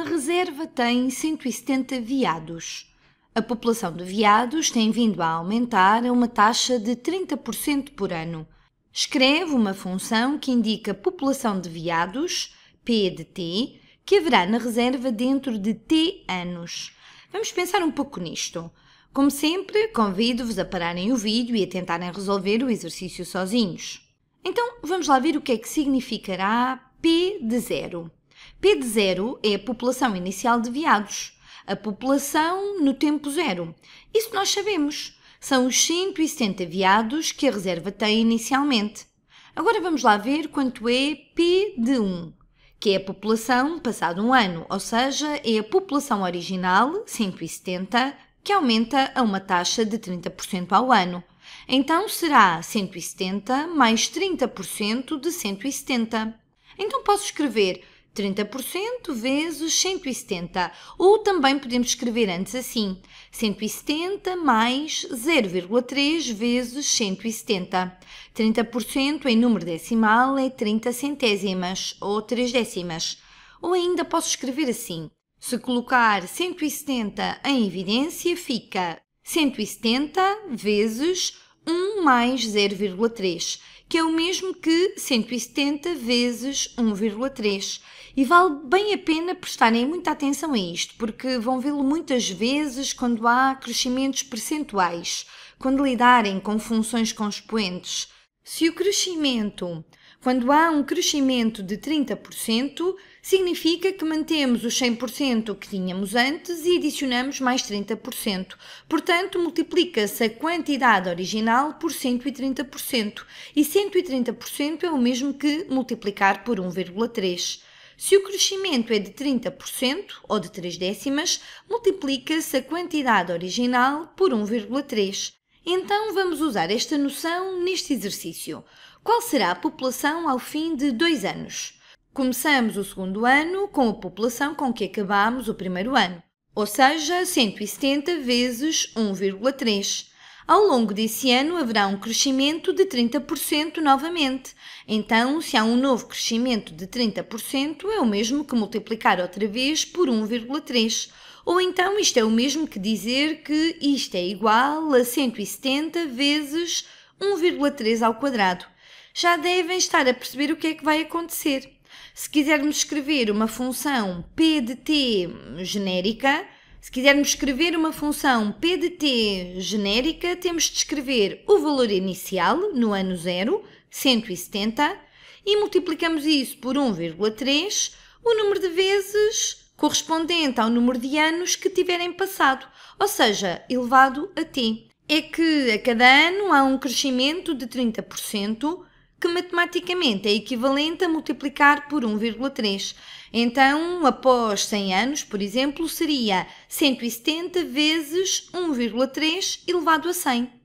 uma reserva tem 170 veados. A população de veados tem vindo a aumentar a uma taxa de 30% por ano. Escreve uma função que indica população de veados, P de T, que haverá na reserva dentro de T anos. Vamos pensar um pouco nisto. Como sempre, convido-vos a pararem o vídeo e a tentarem resolver o exercício sozinhos. Então, vamos lá ver o que é que significará P de zero p zero é a população inicial de veados, a população no tempo zero. Isso nós sabemos. São os 170 veados que a reserva tem inicialmente. Agora vamos lá ver quanto é P de 1, que é a população passado um ano, ou seja, é a população original, 170, que aumenta a uma taxa de 30% ao ano. Então será 170 mais 30% de 170. Então posso escrever 30% vezes 170, ou também podemos escrever antes assim: 170 mais 0,3 vezes 170. 30% em número decimal é 30 centésimas ou 3 décimas. Ou ainda posso escrever assim: se colocar 170 em evidência, fica 170 vezes 1 mais 0,3, que é o mesmo que 170 vezes 1,3. E vale bem a pena prestarem muita atenção a isto, porque vão vê-lo muitas vezes quando há crescimentos percentuais, quando lidarem com funções com expoentes. Se o crescimento quando há um crescimento de 30%, significa que mantemos os 100% que tínhamos antes e adicionamos mais 30%. Portanto, multiplica-se a quantidade original por 130%, e 130% é o mesmo que multiplicar por 1,3. Se o crescimento é de 30% ou de 3 décimas, multiplica-se a quantidade original por 1,3. Então vamos usar esta noção neste exercício. Qual será a população ao fim de dois anos? Começamos o segundo ano com a população com que acabámos o primeiro ano, ou seja, 170 vezes 1,3. Ao longo desse ano haverá um crescimento de 30% novamente. Então, se há um novo crescimento de 30%, é o mesmo que multiplicar outra vez por 1,3. Ou então isto é o mesmo que dizer que isto é igual a 170 vezes 1,3 ao quadrado. Já devem estar a perceber o que é que vai acontecer. Se quisermos escrever uma função p de t genérica, se quisermos escrever uma função p de t genérica, temos de escrever o valor inicial no ano zero, 170, e multiplicamos isso por 1,3, o número de vezes correspondente ao número de anos que tiverem passado, ou seja, elevado a t. É que a cada ano há um crescimento de 30%, que matematicamente é equivalente a multiplicar por 1,3. Então, após 100 anos, por exemplo, seria 170 vezes 1,3 elevado a 100.